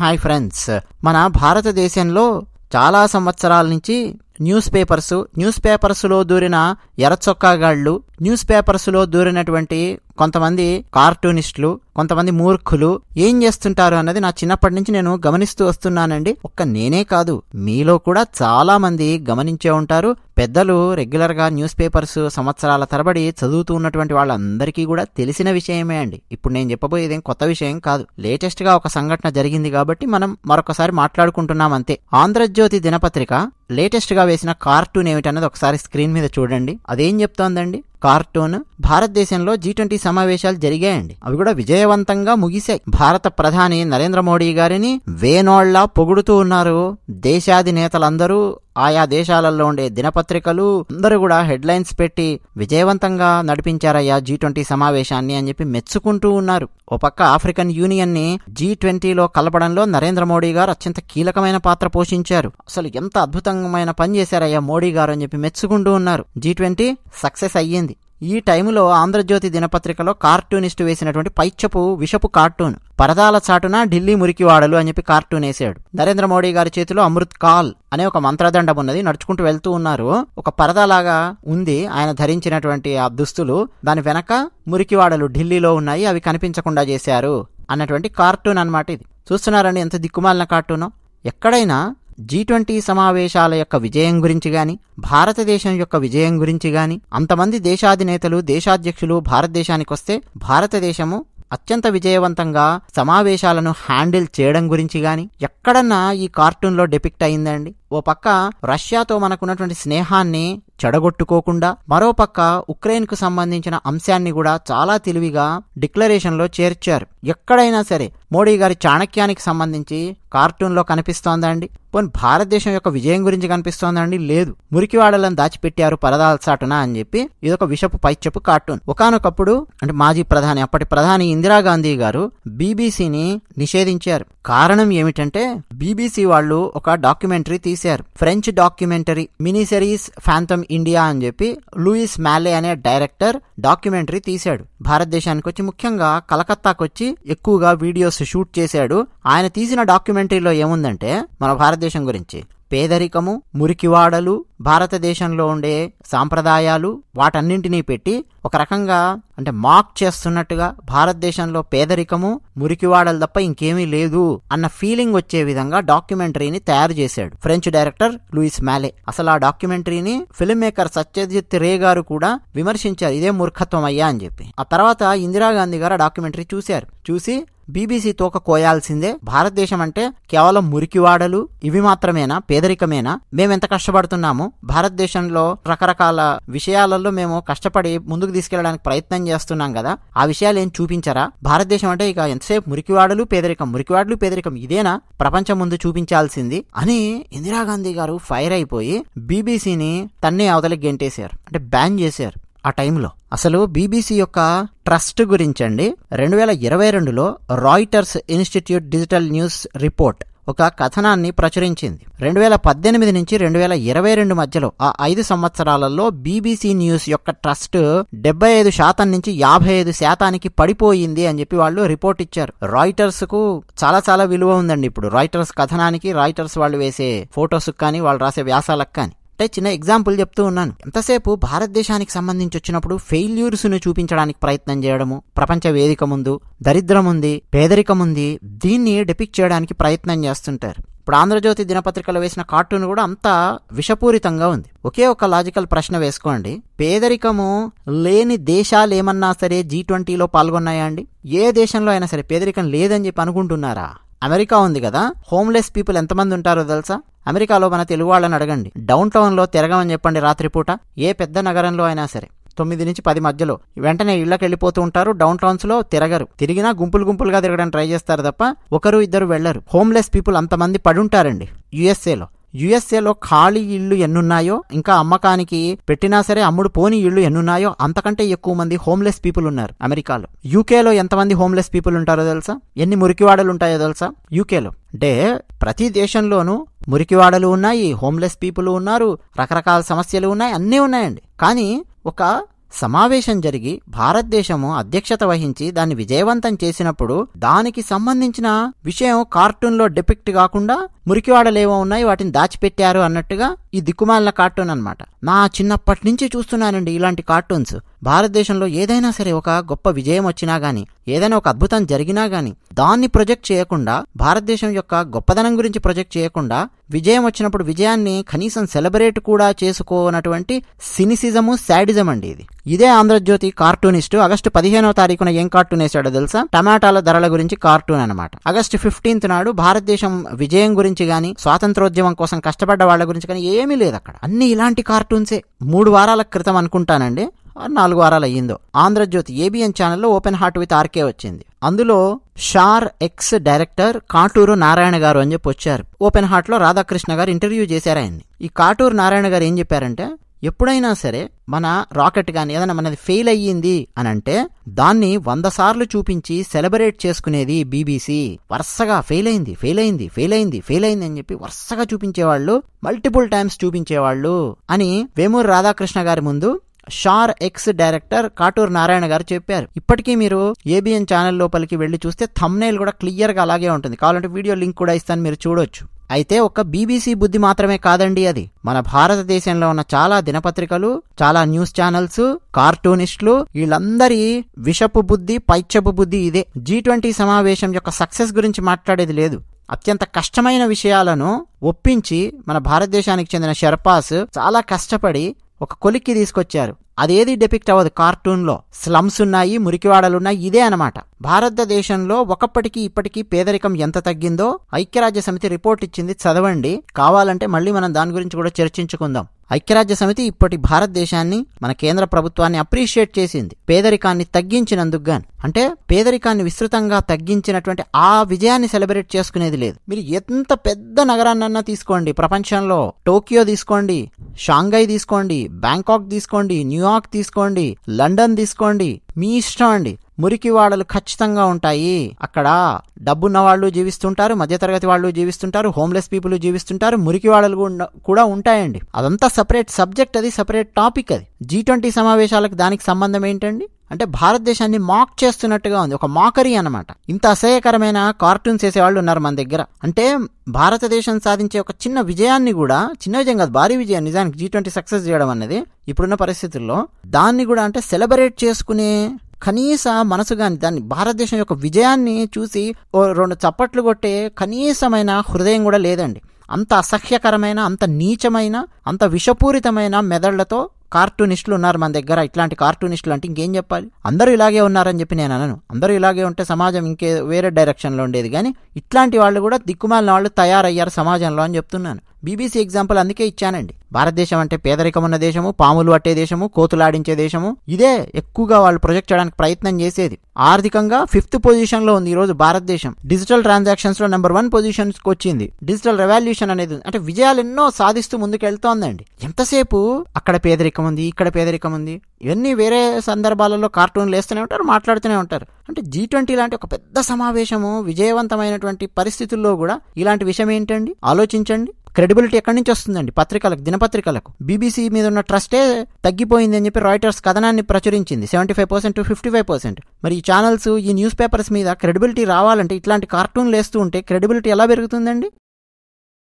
hi friends మన భారతదేశంలో చాలా సంవత్సరాల నుంచి న్యూస్ పేపర్స్ న్యూస్ పేపర్స్లో దూరిన ఎర్రచొక్కాగాళ్ళు న్యూస్ పేపర్స్లో దూరినటువంటి కొంతమంది కార్టూనిస్టులు కొంతమంది మూర్ఖులు ఏం చేస్తుంటారు అన్నది నా చిన్నప్పటి నుంచి నేను గమనిస్తూ వస్తున్నానండి ఒక్క నేనే కాదు మీలో కూడా చాలామంది గమనించే ఉంటారు పెద్దలు రెగ్యులర్గా న్యూస్ పేపర్స్ సంవత్సరాల తరబడి చదువుతూ ఉన్నటువంటి వాళ్ళందరికీ కూడా తెలిసిన విషయమే అండి ఇప్పుడు నేను చెప్పబోయేది ఏం కొత్త విషయం కాదు లేటెస్ట్గా ఒక సంఘటన జరిగింది కాబట్టి మనం మరొకసారి మాట్లాడుకుంటున్నాం అంతే ఆంధ్రజ్యోతి దినపత్రిక లేటెస్ట్గా వేసిన కార్టూన్ ఏమిటన్నది ఒకసారి స్క్రీన్ మీద చూడండి అదేం చెప్తోందండి కార్టూన్ భారతదేశంలో జీ ట్వంటీ సమావేశాలు జరిగాయండి అవి కూడా విజయవంతంగా ముగిశాయి భారత ప్రధాని నరేంద్ర మోడీ గారిని వేనోళ్లా పొగుడుతూ ఉన్నారు దేశాధినేతలందరూ ఆయా దేశాలలో ఉండే దినపత్రికలు అందరూ కూడా హెడ్లైన్స్ పెట్టి విజయవంతంగా నడిపించారయ్యా జీ ట్వంటీ సమావేశాన్ని అని చెప్పి మెచ్చుకుంటూ ఉన్నారు ఓ పక్క ఆఫ్రికన్ యూనియన్ని జీ ట్వంటీలో కలపడంలో నరేంద్ర మోడీ గారు అత్యంత కీలకమైన పాత్ర పోషించారు అసలు ఎంత అద్భుతమైన పని చేశారయ్యా మోడీ గారు అని చెప్పి మెచ్చుకుంటూ ఉన్నారు జీ ట్వంటీ సక్సెస్ అయ్యింది ఈ టైములో ఆంధ్రజ్యోతి దినపత్రికలో కార్టూనిస్ట్ వేసినటువంటి పైచపు విషపు కార్టూన్ పరదాల చాటున ఢిల్లీ మురికివాడలు అని చెప్పి కార్టూన్ వేసాడు నరేంద్ర మోడీ గారి చేతిలో అమృత్ కాల్ అనే ఒక మంత్రదండం ఉన్నది నడుచుకుంటూ వెళ్తూ ఉన్నారు ఒక పరదాలాగా ఉంది ఆయన ధరించినటువంటి ఆ దుస్తులు దాని వెనక మురికివాడలు ఢిల్లీలో ఉన్నాయి అవి కనిపించకుండా చేశారు అన్నటువంటి కార్టూన్ అనమాట ఇది చూస్తున్నారండి ఎంత దిక్కుమాలిన కార్టూను ఎక్కడైనా జీ ట్వంటీ సమావేశాల యొక్క విజయం గురించి గాని భారతదేశం యొక్క విజయం గురించి గాని అంతమంది దేశాధినేతలు దేశాధ్యక్షులు భారతదేశానికి వస్తే భారతదేశము అత్యంత విజయవంతంగా సమావేశాలను హ్యాండిల్ చేయడం గురించి గాని ఎక్కడన్నా ఈ కార్టూన్లో డిపిక్ట్ అయిందండి ఓ పక్క రష్యాతో మనకున్నటువంటి స్నేహాన్ని చెడగొట్టుకోకుండా మరో ఉక్రెయిన్ ఉక్రెయిన్కు సంబంధించిన అంశాన్ని కూడా చాలా తెలివిగా డిక్లరేషన్లో చేర్చారు ఎక్కడైనా సరే మోడీ గారి చాణక్యానికి సంబంధించి కార్టూన్లో లో కనిపిస్తోందండి పోనీ భారతదేశం యొక్క విజయం గురించి కనిపిస్తోందండి లేదు మురికివాడలను దాచిపెట్టారు పరదాల చాటున అని చెప్పి ఇదొక విషపు పైచెప్పు కార్టూన్ ఒకనొకప్పుడు అంటే మాజీ ప్రధాని అప్పటి ప్రధాని ఇందిరాగాంధీ గారు బీబీసీని నిషేధించారు కారణం ఏమిటంటే బీబీసీ వాళ్ళు ఒక డాక్యుమెంటరీ తీసి తీశారు French documentary mini series Phantom India అని చెప్పి లూయిస్ మ్యాలే అనే డైరెక్టర్ డాక్యుమెంటరీ తీశాడు భారతదేశానికి వచ్చి ముఖ్యంగా కలకత్తాకు వచ్చి ఎక్కువగా వీడియోస్ షూట్ చేశాడు ఆయన తీసిన డాక్యుమెంటరీలో ఏముందంటే మన భారతదేశం గురించి పేదరికము మురికివాడలు భారతదేశంలో ఉండే సాంప్రదాయాలు వాటన్నింటినీ పెట్టి ఒక రకంగా అంటే మాక్ చేస్తున్నట్టుగా భారతదేశంలో పేదరికము మురికివాడలు తప్ప ఇంకేమీ లేదు అన్న ఫీలింగ్ వచ్చే విధంగా డాక్యుమెంటరీని తయారు చేశాడు ఫ్రెంచ్ డైరెక్టర్ లూయిస్ మ్యాలే అసలు ఆ డాక్యుమెంటరీని ఫిల్మ్ మేకర్ సత్యజిత్ రే గారు కూడా విమర్శించారు ఇదే మూర్ఖత్వం అయ్యా అని చెప్పి ఆ తర్వాత ఇందిరాగాంధీ గారు ఆ డాక్యుమెంటరీ చూశారు చూసి బీబీసీతో ఒక కోయాల్సిందే భారతదేశం అంటే కేవలం మురికివాడలు ఇవి మాత్రమేనా పేదరికమేనా మేమెంత కష్టపడుతున్నాము భారతదేశంలో రకరకాల విషయాలలో మేము కష్టపడి ముందుకు తీసుకెళ్లడానికి ప్రయత్నం చేస్తున్నాం కదా ఆ విషయాలు ఏం చూపించరా భారతదేశం అంటే ఇక ఎంతసేపు మురికివాడలు పేదరికం మురికివాడలు పేదరికం ఇదేనా ప్రపంచం ముందు చూపించాల్సింది అని ఇందిరాగాంధీ గారు ఫైర్ అయిపోయి బీబీసీని తన్నే అవతలకి గెంటేశారు అంటే బ్యాన్ చేశారు ఆ టైంలో అసలు బీబీసీ యొక్క ట్రస్ట్ గురించి అండి రెండు వేల ఇరవై రెండులో Reuters Institute digital news report ఒక కథనాన్ని ప్రచురించింది రెండు వేల పద్దెనిమిది నుంచి రెండు వేల ఇరవై రెండు మధ్యలో ఆ ఐదు సంవత్సరాలలో బీబీసీ న్యూస్ యొక్క ట్రస్ట్ డెబ్బై ఐదు శాతం నుంచి యాభై ఐదు శాతానికి పడిపోయింది అని చెప్పి వాళ్ళు రిపోర్ట్ ఇచ్చారు రాయిటర్స్ కు చాలా చాలా విలువ ఉందండి ఇప్పుడు రాయిటర్స్ కథనానికి రాయిటర్స్ వాళ్ళు వేసే ఫొటోస్ కానీ వాళ్ళు రాసే వ్యాసాలకు కానీ అంటే చిన్న ఎగ్జాంపుల్ చెప్తూ ఉన్నాను ఎంతసేపు భారతదేశానికి సంబంధించి వచ్చినప్పుడు ఫెయిల్యూర్స్ను చూపించడానికి ప్రయత్నం చేయడము ప్రపంచ వేదిక ముందు దరిద్రం ఉంది పేదరికం ఉంది దీన్ని డిపిక్ట్ చేయడానికి ప్రయత్నం చేస్తుంటారు ఇప్పుడు ఆంధ్రజ్యోతి దినపత్రికలో వేసిన కార్టూన్ కూడా అంతా విషపూరితంగా ఉంది ఒకే ఒక లాజికల్ ప్రశ్న వేసుకోండి పేదరికము లేని దేశాలు ఏమన్నా సరే జీ ట్వంటీలో పాల్గొన్నాయా అండి ఏ దేశంలో అయినా సరే పేదరికం లేదని చెప్పి అనుకుంటున్నారా అమెరికా ఉంది కదా హోమ్లెస్ పీపుల్ ఎంతమంది ఉంటారో తెలుసా అమెరికాలో మన తెలుగు వాళ్ళని అడగండి డౌన్ టౌన్లో తిరగమని చెప్పండి రాత్రిపూట ఏ పెద్ద నగరంలో అయినా సరే తొమ్మిది నుంచి పది మధ్యలో వెంటనే ఇళ్లకు వెళ్ళిపోతూ ఉంటారు డౌన్ టౌన్స్లో తిరగరు తిరిగినా గుంపులు గుంపులుగా తిరగడానికి ట్రై చేస్తారు తప్ప ఒకరు ఇద్దరు వెళ్లరు హోమ్లెస్ పీపుల్ అంతమంది పడుంటారండి యుఎస్ఏలో యుఎస్ఏలో ఖాళీ ఇళ్లు ఎన్నున్నాయో ఇంకా అమ్మకానికి పెట్టినా సరే అమ్ముడు పోని ఇళ్లు ఎన్నున్నాయో అంతకంటే ఎక్కువ మంది హోమ్లెస్ పీపుల్ ఉన్నారు అమెరికాలో యూకేలో ఎంతమంది హోమ్లెస్ పీపుల్ ఉంటారో తెలుసా ఎన్ని మురికివాడలు ఉంటాయో తెలుసా యూకేలో అంటే ప్రతి దేశంలోనూ మురికివాడలు ఉన్నాయి హోమ్లెస్ పీపుల్ ఉన్నారు రకరకాల సమస్యలు ఉన్నాయి అన్నీ ఉన్నాయండి కానీ ఒక సమావేశం జరిగి భారతదేశము అధ్యక్షత వహించి దాన్ని విజయవంతం చేసినప్పుడు దానికి సంబంధించిన విషయం కార్టూన్లో డిపిక్ట్ కాకుండా మురికివాడలేవో ఉన్నాయి వాటిని దాచిపెట్టారు అన్నట్టుగా ఈ దిక్కుమాలిన కార్టూన్ అనమాట నా చిన్నప్పటి నుంచి చూస్తున్నానండి ఇలాంటి కార్టూన్స్ భారతదేశంలో ఏదైనా సరే ఒక గొప్ప విజయం వచ్చినా గాని ఏదైనా ఒక అద్భుతం జరిగినా గాని దాన్ని ప్రొజెక్ట్ చేయకుండా భారతదేశం యొక్క గొప్పదనం గురించి ప్రొజెక్ట్ చేయకుండా విజయం వచ్చినప్పుడు విజయాన్ని కనీసం సెలబ్రేట్ కూడా చేసుకోనటువంటి సినిసిజము శాడిజం అండి ఇది ఇదే ఆంధ్రజ్యోతి కార్టూనిస్టు ఆగస్టు పదిహేనవ తారీఖున ఏం కార్టూన్ వేశాడో తెలుసా టమాటాల ధరల గురించి కార్టూన్ అనమాట ఆగస్టు ఫిఫ్టీన్త్ నాడు భారతదేశం విజయం గురించి గాని స్వాతంత్రోద్యమం కోసం కష్టపడ్డ వాళ్ళ గురించి కానీ ఏ ఏమీ లేదు అక్కడ అన్ని ఇలాంటి కార్టూన్సే మూడు వారాల క్రితం అనుకుంటానండి నాలుగు వారాలు అయ్యిందో ఆంధ్రజ్యోతి ఏబిఎన్ ఛానల్లో ఓపెన్ హార్ట్ విత్ ఆర్కే వచ్చింది అందులో షార్ ఎక్స్ డైరెక్టర్ కాటూరు నారాయణ గారు అని చెప్పి వచ్చారు ఓపెన్ హార్ట్లో రాధాకృష్ణ గారు ఇంటర్వ్యూ చేశారు ఆయన్ని ఈ కాటూరు నారాయణ గారు ఏం చెప్పారంటే ఎప్పుడైనా సరే మన రాకెట్ కానీ ఏదైనా మనది ఫెయిల్ అయ్యింది అని అంటే దాన్ని వంద సార్లు చూపించి సెలబ్రేట్ చేసుకునేది బీబీసీ వరుసగా ఫెయిల్ అయింది ఫెయిల్ అయింది ఫెయిల్ అయింది ఫెయిల్ అయింది అని చెప్పి వరుసగా చూపించేవాళ్ళు మల్టిపుల్ టైమ్స్ చూపించేవాళ్ళు అని వేమూరి రాధాకృష్ణ గారి ముందు షార్ ఎక్స్ డైరెక్టర్ కాటూర్ నారాయణ గారు చెప్పారు ఇప్పటికీ మీరు ఏబిఎన్ ఛానల్ లోపలికి వెళ్ళి చూస్తే థమ్నైల్ కూడా క్లియర్గా అలాగే ఉంటుంది కావాలంటే వీడియో లింక్ కూడా ఇస్తాను మీరు చూడొచ్చు అయితే ఒక బీబీసీ బుద్ధి మాత్రమే కాదండి అది మన భారతదేశంలో ఉన్న చాలా దినపత్రికలు చాలా న్యూస్ ఛానల్స్ కార్టూనిస్టులు వీళ్ళందరి విషపు బుద్ధి పైచపు బుద్ధి ఇదే జీ ట్వంటీ సమావేశం యొక్క సక్సెస్ గురించి మాట్లాడేది లేదు అత్యంత కష్టమైన విషయాలను ఒప్పించి మన భారతదేశానికి చెందిన షర్పాస్ చాలా కష్టపడి ఒక కొలిక్కి తీసుకొచ్చారు అదేది డెపిక్ట్ అవ్వదు కార్టూన్లో స్లమ్స్ ఉన్నాయి మురికివాడలున్నాయి ఇదే అనమాట భారతదేశంలో ఒకప్పటికి ఇప్పటికీ పేదరికం ఎంత తగ్గిందో ఐక్యరాజ్య సమితి రిపోర్ట్ ఇచ్చింది చదవండి కావాలంటే మళ్ళీ మనం దాని గురించి కూడా చర్చించుకుందాం ఐక్యరాజ్య సమితి ఇప్పటి భారతదేశాన్ని మన కేంద్ర ప్రభుత్వాన్ని అప్రిషియేట్ చేసింది పేదరికాన్ని తగ్గించినందుకు గాని అంటే పేదరికాన్ని విస్తృతంగా తగ్గించినటువంటి ఆ విజయాన్ని సెలబ్రేట్ చేసుకునేది లేదు మీరు ఎంత పెద్ద నగరాన్నన్నా తీసుకోండి ప్రపంచంలో టోక్యో తీసుకోండి షాంఘై తీసుకోండి బ్యాంకాక్ తీసుకోండి న్యూయార్క్ తీసుకోండి లండన్ తీసుకోండి మీ ఇష్టం అండి మురికి వాడలు ఖచ్చితంగా ఉంటాయి అక్కడ డబ్బున్న వాళ్ళు జీవిస్తుంటారు మధ్యతరగతి వాళ్ళు జీవిస్తుంటారు హోమ్లెస్ పీపుల్ జీవిస్తుంటారు మురికి వాడలు కూడా ఉంటాయండి అదంతా సపరేట్ సబ్జెక్ట్ అది సపరేట్ టాపిక్ అది జీ ట్వంటీ సమావేశాలకు దానికి సంబంధం ఏంటండి అంటే భారతదేశాన్ని మాక్ చేస్తున్నట్టుగా ఉంది ఒక మాకరీ అనమాట ఇంత అసహ్యకరమైన కార్టూన్స్ వాళ్ళు ఉన్నారు మన దగ్గర అంటే భారతదేశం సాధించే ఒక చిన్న విజయాన్ని కూడా చిన్న విజయం కాదు భారీ విజయం నిజానికి జీ ట్వంటీ సక్సెస్ చేయడం అనేది ఇప్పుడున్న పరిస్థితుల్లో దాన్ని కూడా అంటే సెలబ్రేట్ చేసుకునే కనీస మనసు కానీ దాన్ని భారతదేశం యొక్క విజయాన్ని చూసి రెండు చప్పట్లు కొట్టే కనీసమైన హృదయం కూడా లేదండి అంత అసహ్యకరమైన అంత నీచమైన అంత విషపూరితమైన మెదళ్లతో కార్టూనిస్టులు ఉన్నారు మన దగ్గర ఇట్లాంటి కార్టూనిస్టులు అంటే ఇంకేం చెప్పాలి అందరూ ఇలాగే ఉన్నారని చెప్పి నేను అనను అందరూ ఇలాగే ఉంటే సమాజం ఇంకే వేరే డైరెక్షన్లో ఉండేది కానీ ఇట్లాంటి వాళ్ళు కూడా దిక్కుమాలిన వాళ్ళు తయారయ్యారు సమాజంలో అని చెప్తున్నాను బీబీసీ ఎగ్జాంపుల్ అందుకే ఇచ్చానండి భారతదేశం అంటే పేదరికం ఉన్న దేశము పాములు పట్టే దేశము కోతులాడించే దేశము ఇదే ఎక్కువగా వాళ్ళు ప్రొజెక్ట్ చేయడానికి ప్రయత్నం చేసేది ఆర్థికంగా ఫిఫ్త్ పొజిషన్లో ఉంది ఈరోజు భారతదేశం డిజిటల్ ట్రాన్సాక్షన్స్లో నెంబర్ వన్ పొజిషన్స్కి వచ్చింది డిజిటల్ రెవల్యూషన్ అనేది అంటే విజయాలు ఎన్నో సాధిస్తూ ముందుకెళ్తోందండి ఎంతసేపు అక్కడ పేదరికం ఉంది ఇక్కడ పేదరికం ఉంది ఇవన్నీ వేరే సందర్భాలలో కార్టూన్లు వేస్తూనే ఉంటారు మాట్లాడుతూనే ఉంటారు అంటే జీ ట్వంటీ లాంటి ఒక పెద్ద సమావేశము విజయవంతమైనటువంటి పరిస్థితుల్లో కూడా ఇలాంటి విషయం ఏంటండి ఆలోచించండి క్రెడిబిలిటీ ఎక్కడి నుంచి వస్తుందండి పత్రికలకు దినపత్రికలకు బీబీసీ మీద ఉన్న ట్రస్టే తగ్గిపోయింది అని చెప్పి రాయిటర్స్ కథనాన్ని ప్రచురించింది seventy five percent to fifty five percent మరి ఈ ఛానల్స్ ఈ న్యూస్ పేపర్స్ మీద క్రెడిబిలిటీ రావాలంటే ఇట్లాంటి కార్టూన్లు వేస్తూ ఉంటే క్రెడిబిలిటీ ఎలా పెరుగుతుందండి